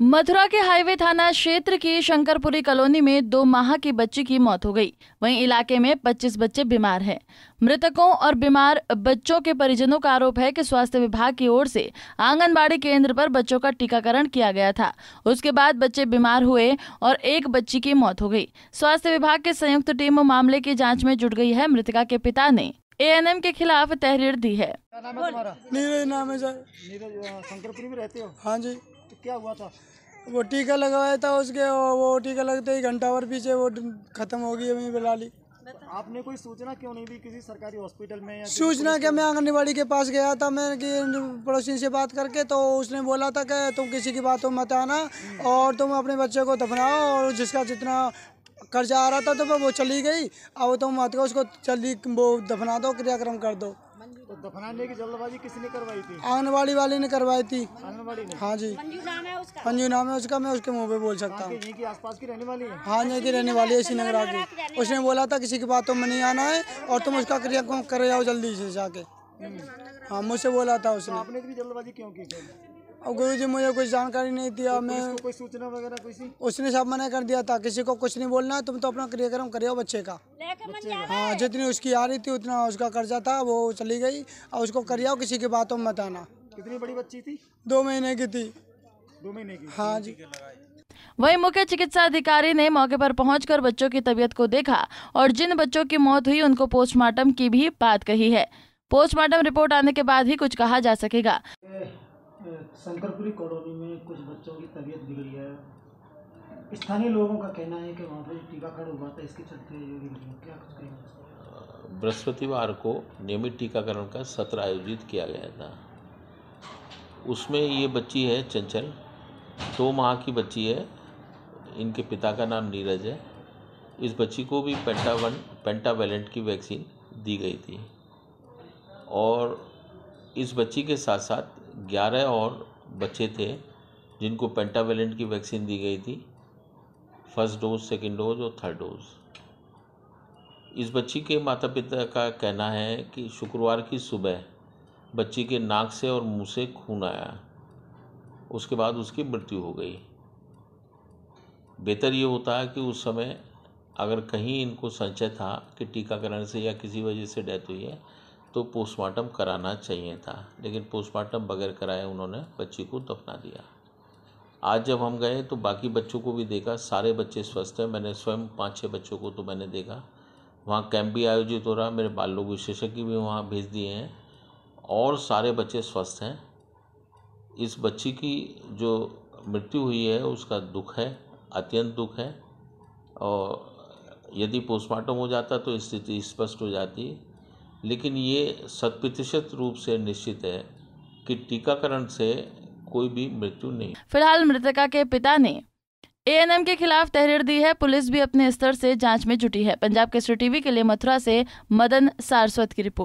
मथुरा के हाईवे थाना क्षेत्र की शंकरपुरी कॉलोनी में दो माह की बच्ची की मौत हो गई वहीं इलाके में 25 बच्चे बीमार हैं मृतकों और बीमार बच्चों के परिजनों का आरोप है कि स्वास्थ्य विभाग की ओर से आंगनबाड़ी केंद्र पर बच्चों का टीकाकरण किया गया था उसके बाद बच्चे बीमार हुए और एक बच्ची की मौत हो गई स्वास्थ्य विभाग की संयुक्त टीम मामले की जाँच में जुट गई है मृतका के पिता ने एन एम के खिलाफ तहरीर दी है नाम है नीरज नाम है सर नीरज शंकरपुरी में रहते हो हाँ जी क्या हुआ था वो टीका लगवाया था उसके वो टीका लगते ही घंटा भर पीछे वो खत्म हो गई वहीं बिला ली आपने कोई सूचना क्यों नहीं दी किसी सरकारी हॉस्पिटल में या सूचना क्या मैं आंगनबाड़ी के पास गया था मैं कि पड़ोसी से बात करके तो उसने बोला था कि तुम किसी की बातों मत आना हम्म। और तुम अपने बच्चे को दफनाओ और जिसका जितना कर्जा आ रहा था तो वो चली गई अब तुम मत करो उसको जल्दी वो दफना दो क्रियाक्रम कर दो तो दफनाने की जल्दबाजी किसने करवाई थी आंगनबाड़ी वाले ने करवाई थी हाँ जी पंजू नाम है उसका मैं उसके मुँह पे बोल सकता हूँ हाँ जी की रहने वाली हाँ है इसी नगरा उसने बोला था किसी की बातों में नहीं आना है और तुम उसका क्रिया कर जाओ जल्दी से जाके हाँ मुझसे बोला था तो उसने आपने जल्दबाजी क्यों की अब गुरु जी मुझे कुछ जानकारी नहीं दिया तो मैं कोई सूचना वगैरह उसने सब मना कर दिया था किसी को कुछ नहीं बोलना है तुम तो अपना क्रियाक्रम करियो बच्चे का हाँ जितनी उसकी आ रही थी उतना उसका कर्जा था वो चली गई और उसको करियाओ किसी की बातों में मत आना कितनी बड़ी बच्ची थी दो महीने की थी दो महीने की हाँ जी वही मुख्य चिकित्सा अधिकारी ने मौके पर पहुंचकर बच्चों की तबीयत को देखा और जिन बच्चों की मौत हुई उनको पोस्टमार्टम की भी बात कही है पोस्टमार्टम रिपोर्ट आने के बाद ही कुछ कहा जा सकेगा शंकरपुरी कॉलोनी में कुछ बच्चों की तबीयत बिगड़ी है स्थानीय लोगों का कहना है कि वहाँ पर टीकाकरण हुआ था इसके चलते बृहस्पतिवार को नियमित टीकाकरण का सत्र आयोजित किया गया था उसमें ये बच्ची है चंचल दो माह की बच्ची है इनके पिता का नाम नीरज है इस बच्ची को भी पेंटावन पेंटावेलेंट की वैक्सीन दी गई थी और इस बच्ची के साथ साथ ग्यारह और बच्चे थे जिनको पेंटावेलेंट की वैक्सीन दी गई थी फर्स्ट डोज सेकेंड डोज और थर्ड डोज इस बच्ची के माता पिता का कहना है कि शुक्रवार की सुबह बच्ची के नाक से और मुंह से खून आया उसके बाद उसकी मृत्यु हो गई बेहतर ये होता है कि उस समय अगर कहीं इनको संचय था कि टीकाकरण से या किसी वजह से डेथ हुई है तो पोस्टमार्टम कराना चाहिए था लेकिन पोस्टमार्टम बगैर कराए उन्होंने बच्ची को दफना दिया आज जब हम गए तो बाकी बच्चों को भी देखा सारे बच्चे स्वस्थ हैं मैंने स्वयं पाँच छः बच्चों को तो मैंने देखा वहाँ कैंप भी आयोजित हो रहा मेरे बाल लोग विशेषज्ञ भी वहाँ भेज दिए हैं और सारे बच्चे स्वस्थ हैं इस बच्ची की जो मृत्यु हुई है उसका दुख है अत्यंत दुख है और यदि पोस्टमार्टम हो जाता तो स्थिति स्पष्ट हो जाती लेकिन ये शत प्रतिशत रूप से निश्चित है कि टीकाकरण से कोई भी मृत्यु नहीं फिलहाल मृतका के पिता ने एएनएम के खिलाफ तहरीर दी है पुलिस भी अपने स्तर से जांच में जुटी है पंजाब केसरी टीवी के लिए मथुरा से मदन सारस्वत की रिपोर्ट